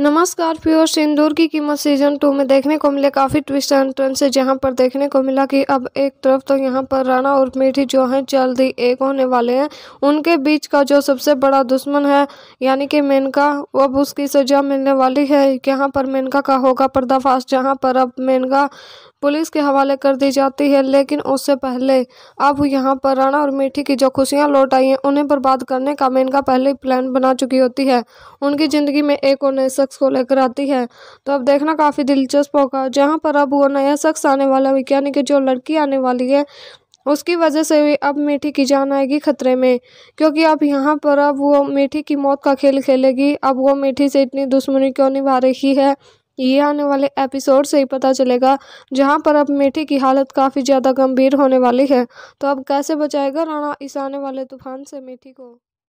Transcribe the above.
नमस्कार प्योर सिंदूर की कीमत सीजन टू में देखने को मिले काफ़ी ट्विस्ट एंड ट्रेंड से जहां पर देखने को मिला कि अब एक तरफ तो यहां पर राणा और मीठी जो हैं ही एक होने वाले हैं उनके बीच का जो सबसे बड़ा दुश्मन है यानी कि मेनका अब उसकी सजा मिलने वाली है यहां पर मेनका का होगा पर्दाफाश जहाँ पर अब मेनका पुलिस के हवाले कर दी जाती है लेकिन उससे पहले अब यहाँ पर राणा और मीठी की जो खुशियाँ लौट आई हैं उन्हें बर्बाद करने का मेनका पहले प्लान बना चुकी होती है उनकी ज़िंदगी में एक और नए शख्स को लेकर आती है तो अब देखना काफ़ी दिलचस्प होगा जहाँ पर अब वो नया शख्स आने वाला है यानी कि जो लड़की आने वाली है उसकी वजह से भी अब मीठी की जान आएगी खतरे में क्योंकि अब यहाँ पर अब वो मीठी की मौत का खेल खेलेगी अब वो मीठी से इतनी दुश्मनी क्यों निभा रही है ये आने वाले एपिसोड से ही पता चलेगा जहाँ पर अब मीठी की हालत काफ़ी ज़्यादा गंभीर होने वाली है तो अब कैसे बचाएगा राणा इस आने वाले तूफान से मीठी को